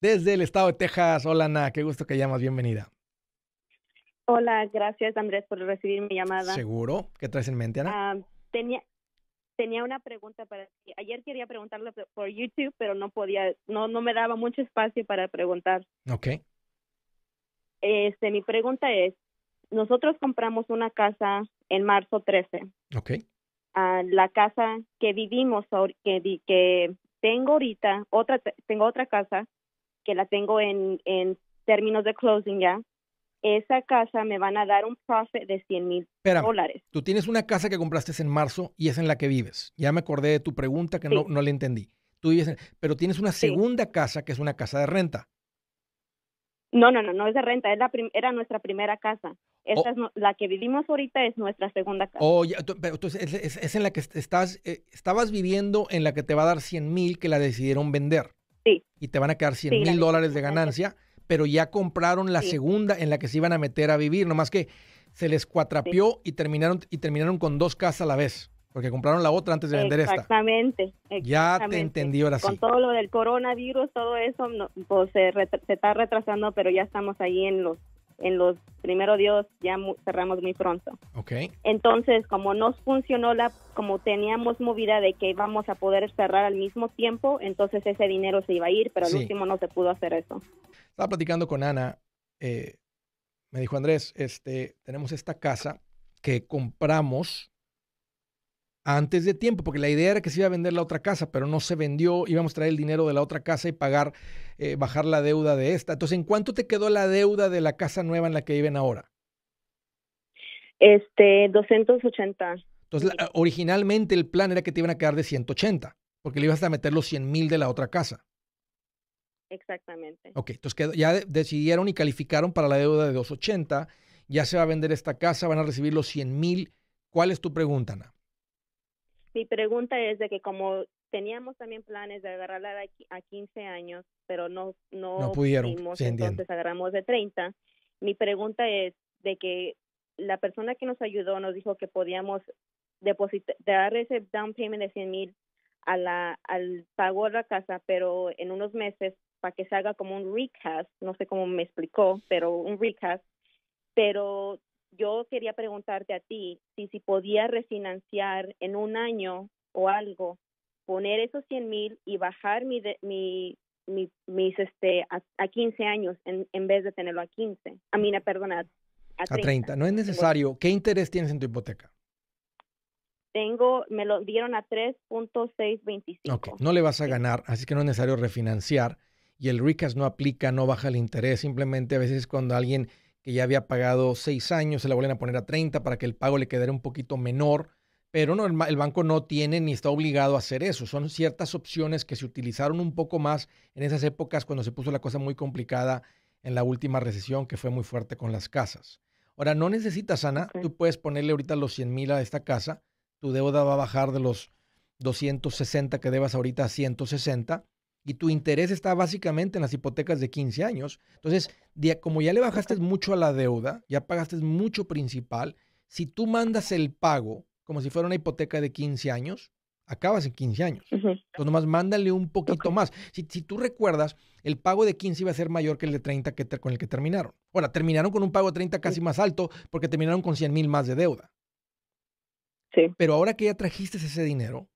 desde el estado de Texas. Hola Ana, qué gusto que llamas, bienvenida. Hola, gracias Andrés por recibir mi llamada. Seguro, ¿qué traes en mente Ana? Ah, tenía, tenía una pregunta para Ayer quería preguntarle por YouTube, pero no podía, no, no me daba mucho espacio para preguntar. Ok. Este, mi pregunta es, nosotros compramos una casa en marzo 13. Ok. Ah, la casa que vivimos, que, que tengo ahorita, otra, tengo otra casa que la tengo en, términos de closing ya, esa casa me van a dar un profit de 100 mil dólares. Tú tienes una casa que compraste en marzo y es en la que vives. Ya me acordé de tu pregunta que no, la le entendí. Tú vives en, pero tienes una segunda casa que es una casa de renta. No, no, no, no es de renta, es la era nuestra primera casa. Esta oh. es la que vivimos ahorita es nuestra segunda casa. Oye, oh, entonces es, en la que estás, eh, estabas viviendo en la que te va a dar 100 mil que la decidieron vender. Y te van a quedar 100 mil dólares de ganancia, pero ya compraron la segunda en la que se iban a meter a vivir, nomás que se les cuatrapió y, terminaron, y terminaron con dos casas a la vez, porque compraron la otra antes de vender exactamente, esta. Exactamente. Ya te entendí ahora sí. Con todo lo del coronavirus, todo eso pues, se, se, está retrasando, pero ya estamos ahí en los en los, primeros días ya cerramos muy pronto. Okay. Entonces, como no funcionó la, como teníamos movida de que íbamos a poder cerrar al mismo tiempo, entonces ese dinero se iba a ir, pero al último no se pudo hacer eso. Estaba platicando con Ana, eh, me dijo Andrés, este, tenemos esta casa que compramos antes de tiempo, porque la idea era que se iba a vender la otra casa, pero no se vendió, íbamos a traer el dinero de la otra casa y pagar, eh, bajar la deuda de esta. Entonces, ¿en cuánto te quedó la deuda de la casa nueva en la que viven ahora? Este, 280. Entonces, originalmente el plan era que te iban a quedar de 180, porque le ibas a meter los 100 mil de la otra casa. Exactamente. Ok, entonces ya decidieron y calificaron para la deuda de 280, ya se va a vender esta casa, van a recibir los 100 mil. ¿Cuál es tu pregunta, Ana? mi pregunta es de que como teníamos también planes de agarrarla a 15 años, pero no no, pudimos, entonces agarramos de 30. Mi pregunta es de que la persona que nos ayudó nos dijo que podíamos depositar dar ese down payment de 100 mil a la al pago de la casa, pero en unos meses para que se haga como un recast, no sé cómo me explicó, pero un recast, pero yo quería preguntarte a ti si, si podía refinanciar en un año o algo, poner esos 100 mil y bajar mi, mi, mis este, a, a 15 años en, vez de tenerlo a 15. A mí, perdona, a 30. No es necesario. ¿Qué interés tienes en tu hipoteca? Tengo, me lo dieron a 3.625. No le vas a ganar, así que no es necesario refinanciar. Y el RICAS no aplica, no baja el interés. Simplemente a veces cuando alguien que ya había pagado seis años, se la vuelven a poner a 30 para que el pago le quedara un poquito menor. Pero no, el, banco no tiene ni está obligado a hacer eso. Son ciertas opciones que se utilizaron un poco más en esas épocas cuando se puso la cosa muy complicada en la última recesión que fue muy fuerte con las casas. Ahora, no necesitas, Ana, tú puedes ponerle ahorita los 100 mil a esta casa, tu deuda va a bajar de los 260 que debas ahorita a 160 y tu interés está básicamente en las hipotecas de 15 años. Entonces, como ya le bajaste mucho a la deuda, ya pagaste mucho principal, si tú mandas el pago como si fuera una hipoteca de 15 años, acabas en 15 años. Entonces, nomás mándale un poquito más. Si, tú recuerdas, el pago de 15 iba a ser mayor que el de 30 que con el que terminaron. Ahora, terminaron con un pago de 30 casi más alto porque terminaron con 100 mil más de deuda. Sí. Pero ahora que ya trajiste ese dinero,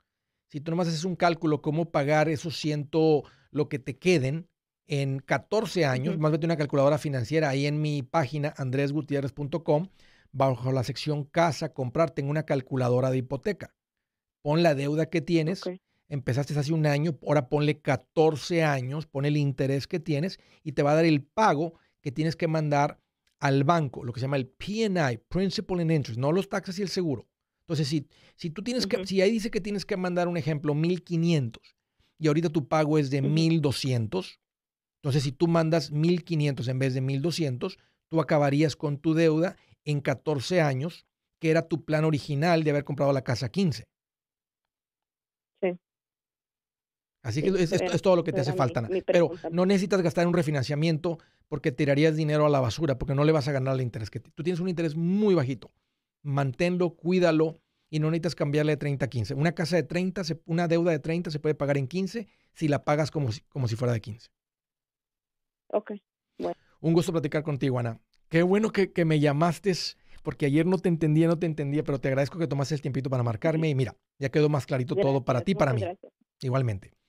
si tú nomás haces un cálculo cómo pagar esos ciento, lo que te queden en 14 años, más vete una calculadora financiera ahí en mi página andresgutierrez.com, bajo la sección casa, comprar, tengo una calculadora de hipoteca. Pon la deuda que tienes, empezaste hace un año, ahora ponle 14 años, pon el interés que tienes y te va a dar el pago que tienes que mandar al banco, lo que se llama el PI, Principal and Interest, no los taxes y el seguro, entonces, si, si tú tienes que, si ahí dice que tienes que mandar un ejemplo, 1500, y ahorita tu pago es de 1200, entonces si tú mandas 1500 en vez de 1200, tú acabarías con tu deuda en 14 años, que era tu plan original de haber comprado la casa 15. Sí. Así que es, todo lo que te hace falta. Pero no necesitas gastar un refinanciamiento porque tirarías dinero a la basura, porque no le vas a ganar el interés que tú tienes un interés muy bajito manténlo, cuídalo y no necesitas cambiarle de 30 a 15. Una casa de 30, una deuda de 30 se puede pagar en 15 si la pagas como si, como si fuera de 15. Ok. Bueno. Un gusto platicar contigo, Ana. Qué bueno que, me llamaste porque ayer no te entendía, no te entendía, pero te agradezco que tomaste el tiempito para marcarme y mira, ya quedó más clarito todo para ti, para mí. Igualmente.